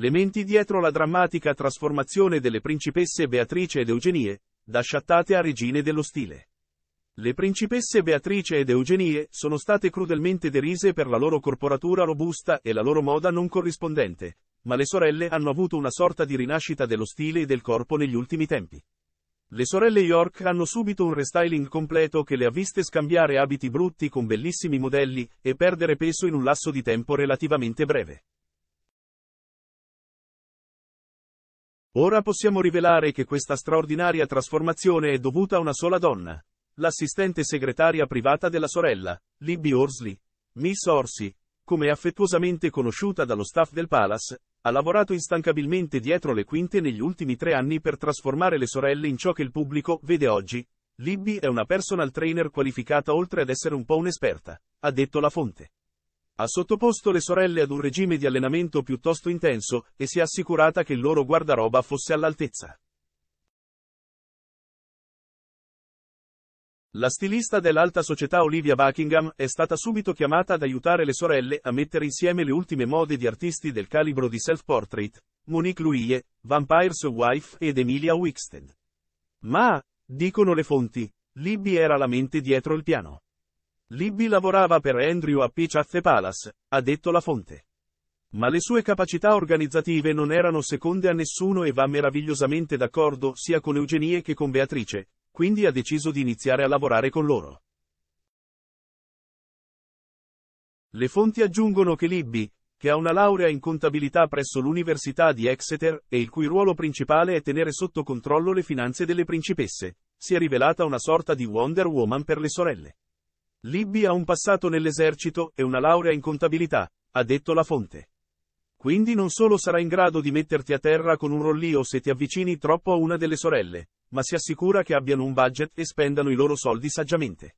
Le menti dietro la drammatica trasformazione delle principesse Beatrice ed Eugenie, da sciattate a regine dello stile. Le principesse Beatrice ed Eugenie sono state crudelmente derise per la loro corporatura robusta e la loro moda non corrispondente, ma le sorelle hanno avuto una sorta di rinascita dello stile e del corpo negli ultimi tempi. Le sorelle York hanno subito un restyling completo che le ha viste scambiare abiti brutti con bellissimi modelli e perdere peso in un lasso di tempo relativamente breve. Ora possiamo rivelare che questa straordinaria trasformazione è dovuta a una sola donna. L'assistente segretaria privata della sorella, Libby Orsley, Miss Orsi, come affettuosamente conosciuta dallo staff del Palace, ha lavorato instancabilmente dietro le quinte negli ultimi tre anni per trasformare le sorelle in ciò che il pubblico vede oggi. Libby è una personal trainer qualificata oltre ad essere un po' un'esperta, ha detto la fonte. Ha sottoposto le sorelle ad un regime di allenamento piuttosto intenso e si è assicurata che il loro guardaroba fosse all'altezza. La stilista dell'alta società Olivia Buckingham è stata subito chiamata ad aiutare le sorelle a mettere insieme le ultime mode di artisti del calibro di Self Portrait, Monique Louie, Vampire's Wife ed Emilia Wickstead. Ma, dicono le fonti, Libby era la mente dietro il piano. Libby lavorava per Andrew a Peach Palace, ha detto la fonte. Ma le sue capacità organizzative non erano seconde a nessuno e va meravigliosamente d'accordo sia con Eugenie che con Beatrice, quindi ha deciso di iniziare a lavorare con loro. Le fonti aggiungono che Libby, che ha una laurea in contabilità presso l'Università di Exeter e il cui ruolo principale è tenere sotto controllo le finanze delle principesse, si è rivelata una sorta di Wonder Woman per le sorelle. Libby ha un passato nell'esercito e una laurea in contabilità, ha detto la fonte. Quindi non solo sarà in grado di metterti a terra con un rollio se ti avvicini troppo a una delle sorelle, ma si assicura che abbiano un budget e spendano i loro soldi saggiamente.